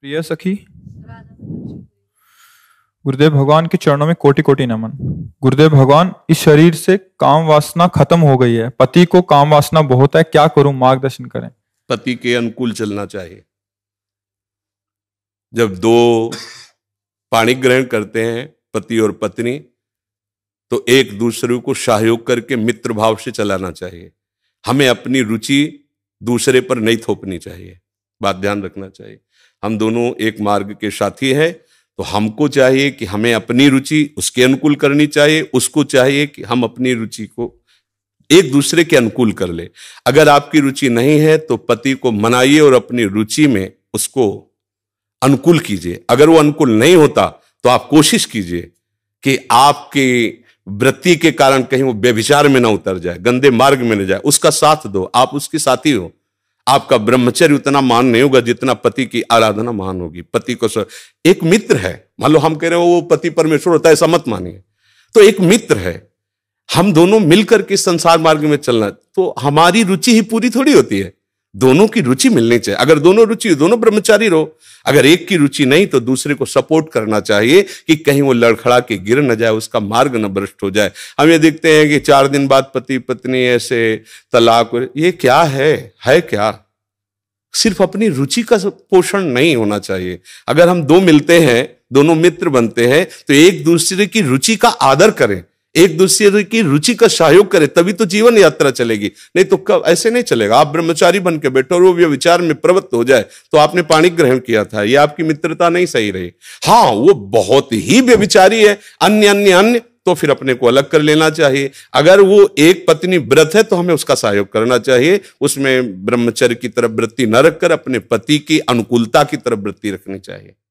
प्रिय सखी गुरुदेव भगवान के चरणों में कोटि कोटि नमन गुरुदेव भगवान इस शरीर से काम वासना खत्म हो गई है पति को काम वासना बहुत है क्या करूं मार्गदर्शन करें पति के अनुकूल चलना चाहिए जब दो पाणी ग्रहण करते हैं पति और पत्नी तो एक दूसरे को सहयोग करके मित्र भाव से चलाना चाहिए हमें अपनी रुचि दूसरे पर नहीं थोपनी चाहिए बात ध्यान रखना चाहिए हम दोनों एक मार्ग के साथी हैं तो हमको चाहिए कि हमें अपनी रुचि उसके अनुकूल करनी चाहिए उसको चाहिए कि हम अपनी रुचि को एक दूसरे के अनुकूल कर ले अगर आपकी रुचि नहीं है तो पति को मनाइए और अपनी रुचि में उसको अनुकूल कीजिए अगर वो अनुकूल नहीं होता तो आप कोशिश कीजिए कि आपके वृत्ति के कारण कहीं वो व्यभिचार में ना उतर जाए गंदे मार्ग में न जाए उसका साथ दो आप उसके साथी हो आपका ब्रह्मचर्य उतना मान नहीं होगा जितना पति की आराधना मान होगी पति को सर एक मित्र है मान लो हम कह रहे हो वो पति परमेश्वर होता है ऐसा मत मानिए तो एक मित्र है हम दोनों मिलकर के संसार मार्ग में चलना तो हमारी रुचि ही पूरी थोड़ी होती है दोनों की रुचि मिलनी चाहिए अगर दोनों रुचि दोनों ब्रह्मचारी रहो अगर एक की रुचि नहीं तो दूसरे को सपोर्ट करना चाहिए कि कहीं वो लड़खड़ा के गिर न जाए उसका मार्ग न भ्रष्ट हो जाए हम ये देखते हैं कि चार दिन बाद पति पत्नी ऐसे तलाक ये क्या है है क्या सिर्फ अपनी रुचि का पोषण नहीं होना चाहिए अगर हम दो मिलते हैं दोनों मित्र बनते हैं तो एक दूसरे की रुचि का आदर करें एक दूसरे की रुचि का सहयोग करे तभी तो जीवन यात्रा चलेगी नहीं तो कब ऐसे नहीं चलेगा आप ब्रह्मचारी बन के बैठो और वो विचार में प्रवृत्त हो जाए तो आपने पाणी ग्रहण किया था ये आपकी मित्रता नहीं सही रही हाँ वो बहुत ही व्यविचारी है अन्य अन्य अन्य तो फिर अपने को अलग कर लेना चाहिए अगर वो एक पत्नी व्रत है तो हमें उसका सहयोग करना चाहिए उसमें ब्रह्मचर्य की तरफ वृत्ति न रखकर अपने पति की अनुकूलता की तरफ वृत्ति रखनी चाहिए